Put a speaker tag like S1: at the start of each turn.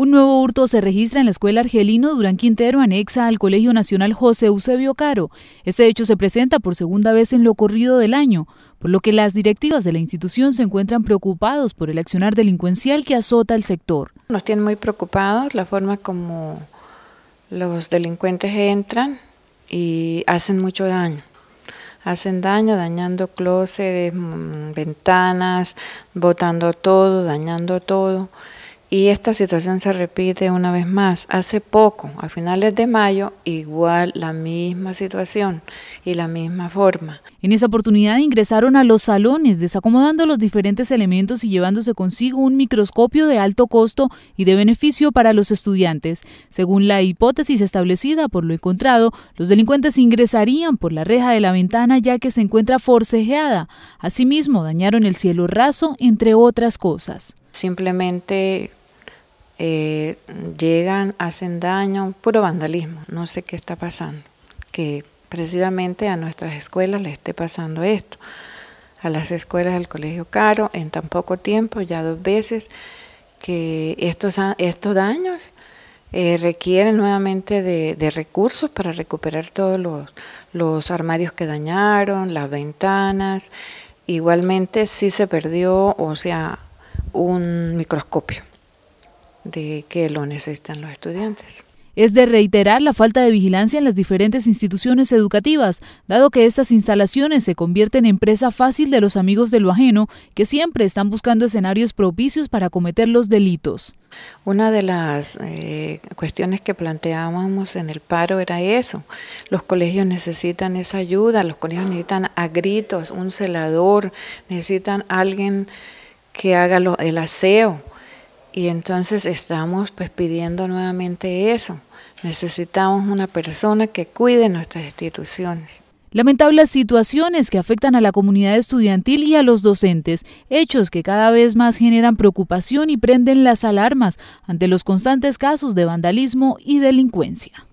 S1: Un nuevo hurto se registra en la escuela argelino Durán Quintero, anexa al Colegio Nacional José Eusebio Caro. Este hecho se presenta por segunda vez en lo corrido del año, por lo que las directivas de la institución se encuentran preocupados por el accionar delincuencial que azota el sector.
S2: Nos tienen muy preocupados la forma como los delincuentes entran y hacen mucho daño. Hacen daño dañando closets, mm, ventanas, botando todo, dañando todo. Y esta situación se repite una vez más. Hace poco, a finales de mayo, igual la misma situación y la misma forma. En esa oportunidad ingresaron a los salones,
S1: desacomodando los diferentes elementos y llevándose consigo un microscopio de alto costo y de beneficio para los estudiantes. Según la hipótesis establecida por lo encontrado, los delincuentes ingresarían por la reja de la ventana ya que se encuentra forcejeada. Asimismo,
S2: dañaron el cielo raso, entre otras cosas. Simplemente eh, llegan, hacen daño, puro vandalismo. No sé qué está pasando, que precisamente a nuestras escuelas le esté pasando esto. A las escuelas del Colegio Caro, en tan poco tiempo, ya dos veces, que estos, estos daños eh, requieren nuevamente de, recursos para recuperar todos los, armarios que dañaron, las ventanas. Igualmente, si se perdió, o sea, un microscopio de que lo necesitan los estudiantes.
S1: Es de reiterar la falta de vigilancia en las diferentes instituciones educativas, dado que estas instalaciones se convierten en presa fácil de los amigos de lo ajeno, que siempre están buscando escenarios propicios para cometer los delitos. Una
S2: de las eh, cuestiones que planteábamos en el paro era eso. Los colegios necesitan esa ayuda, los colegios necesitan a gritos un celador, necesitan alguien que haga el aseo y entonces estamos pues pidiendo nuevamente eso. Necesitamos una persona que cuide nuestras instituciones. Lamentables situaciones que afectan a la comunidad estudiantil y a los
S1: docentes, hechos que cada vez más generan preocupación y prenden las alarmas ante los constantes casos de vandalismo y delincuencia.